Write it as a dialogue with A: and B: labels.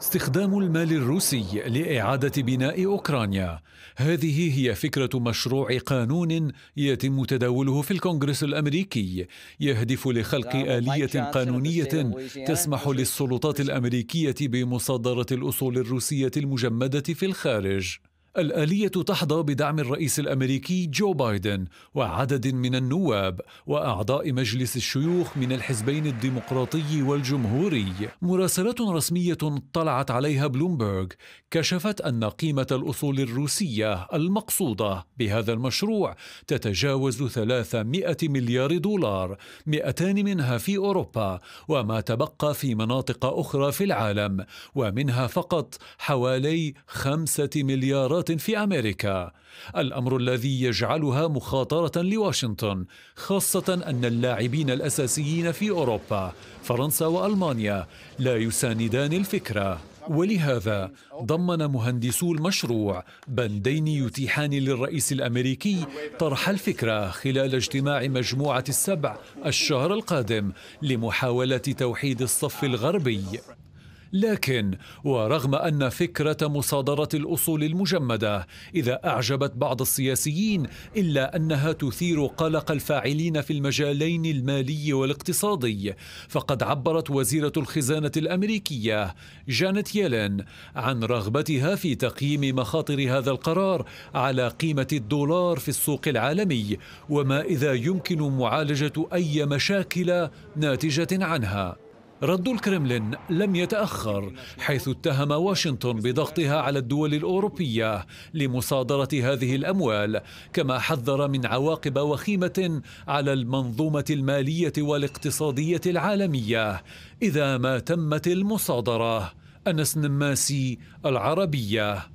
A: استخدام المال الروسي لإعادة بناء أوكرانيا هذه هي فكرة مشروع قانون يتم تداوله في الكونغرس الأمريكي يهدف لخلق آلية قانونية تسمح للسلطات الأمريكية بمصادرة الأصول الروسية المجمدة في الخارج الآلية تحظى بدعم الرئيس الأمريكي جو بايدن وعدد من النواب وأعضاء مجلس الشيوخ من الحزبين الديمقراطي والجمهوري. مراسلات رسمية طلعت عليها بلومبرغ كشفت أن قيمة الأصول الروسية المقصودة بهذا المشروع تتجاوز 300 مليار دولار، 200 منها في أوروبا وما تبقى في مناطق أخرى في العالم، ومنها فقط حوالي 5 مليارات في امريكا الامر الذي يجعلها مخاطره لواشنطن خاصه ان اللاعبين الاساسيين في اوروبا فرنسا والمانيا لا يساندان الفكره ولهذا ضمن مهندسو المشروع بندين يتيحان للرئيس الامريكي طرح الفكره خلال اجتماع مجموعه السبع الشهر القادم لمحاوله توحيد الصف الغربي لكن ورغم أن فكرة مصادرة الأصول المجمدة إذا أعجبت بعض السياسيين إلا أنها تثير قلق الفاعلين في المجالين المالي والاقتصادي فقد عبرت وزيرة الخزانة الأمريكية جانيت يلين عن رغبتها في تقييم مخاطر هذا القرار على قيمة الدولار في السوق العالمي وما إذا يمكن معالجة أي مشاكل ناتجة عنها رد الكرملين لم يتأخر حيث اتهم واشنطن بضغطها على الدول الأوروبية لمصادرة هذه الأموال كما حذر من عواقب وخيمة على المنظومة المالية والاقتصادية العالمية إذا ما تمت المصادرة أنس نماسي العربية